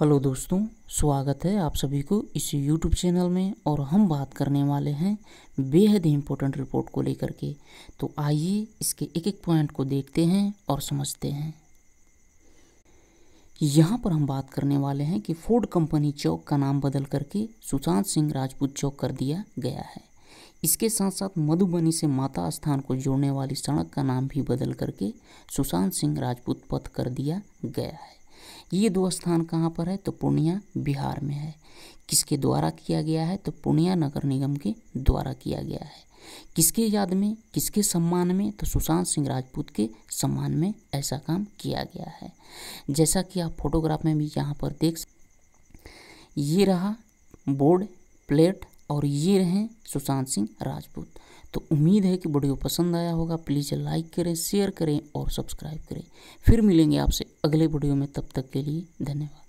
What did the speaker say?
hello दोस्तों स्वागत है आप सभी को इस यूट्यूब चैनल में और हम बात करने वाले हैं बेहद इम्पोर्टेंट रिपोर्ट को लेकर के तो आइए इसके एक एक पॉइंट को देखते हैं और समझते हैं यहाँ पर हम बात करने वाले हैं कि फोर्ड कंपनी चौक का नाम बदल करके सुशांत सिंह राजपूत चौक कर दिया गया है इसके साथ साथ मधुबनी से माता स्थान को जोड़ने वाली सड़क का नाम भी बदल करके सुशांत सिंह राजपूत पथ कर दिया गया है ये दो स्थान कहाँ पर है तो पूर्णिया बिहार में है किसके द्वारा किया गया है तो पूर्णिया नगर निगम के द्वारा किया गया है किसके याद में किसके सम्मान में तो सुशांत सिंह राजपूत के सम्मान में ऐसा काम किया गया है जैसा कि आप फोटोग्राफ में भी यहाँ पर देख ये रहा बोर्ड प्लेट और ये रहे सुशांत सिंह राजपूत तो उम्मीद है कि वीडियो पसंद आया होगा प्लीज़ लाइक करें शेयर करें और सब्सक्राइब करें फिर मिलेंगे आपसे अगले वीडियो में तब तक के लिए धन्यवाद